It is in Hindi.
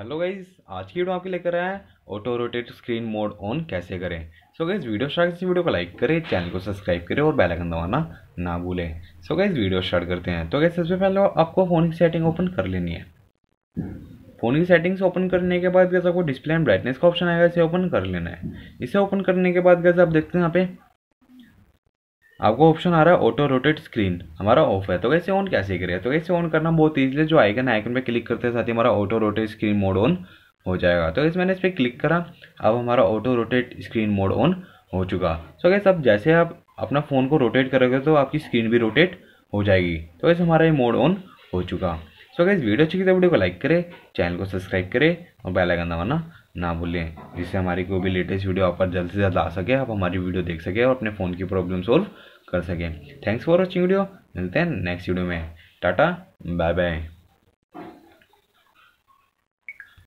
हेलो गाइज आज की वीडियो आपके लेकर आया है auto rotate screen mode on कैसे करें सो गाइज वीडियो स्टार्ट करते वीडियो को लाइक करें चैनल को सब्सक्राइब करें और बेल आइकन दबाना ना भूलें सो गाइज वीडियो स्टार्ट करते हैं तो गाइज सबसे पहले आपको फ़ोन की सेटिंग ओपन कर लेनी है फ़ोन की सेटिंग्स ओपन करने के बाद गैस आपको डिस्प्ले एंड ब्राइटनेस का ऑप्शन आएगा इसे ओपन कर लेना है इसे ओपन करने के बाद गैस आप देखते हैं यहाँ पे आपको ऑप्शन आ रहा है ऑटो रोटेट स्क्रीन हमारा ऑफ है तो कैसे ऑन कैसे करें तो कैसे ऑन करना बहुत ईजी है जो आइकन आइकन पे क्लिक करते साथ ही हमारा auto rotate screen mode on हो जाएगा तो इस मैंने इस पर क्लिक करा अब हमारा auto rotate screen mode on हो चुका सो गैस अब जैसे आप अपना फ़ोन को रोटेट करोगे तो आपकी स्क्रीन भी रोटेट हो जाएगी तो वैसे हमारा ये मोड ऑन हो चुका सो गैस वीडियो अच्छी तो वीडियो को लाइक करें चैनल को सब्सक्राइब करें और बेल आइकन दबाना ना भूलें जिससे हमारी कोई भी लेटेस्ट वीडियो आप पर जल्द से जल्द आ सके आप हमारी वीडियो देख सके और अपने फ़ोन की प्रॉब्लम सॉल्व कर सकें थैंक्स फॉर वॉचिंग वीडियो मिलते हैं नेक्स्ट वीडियो में टाटा बाय बाय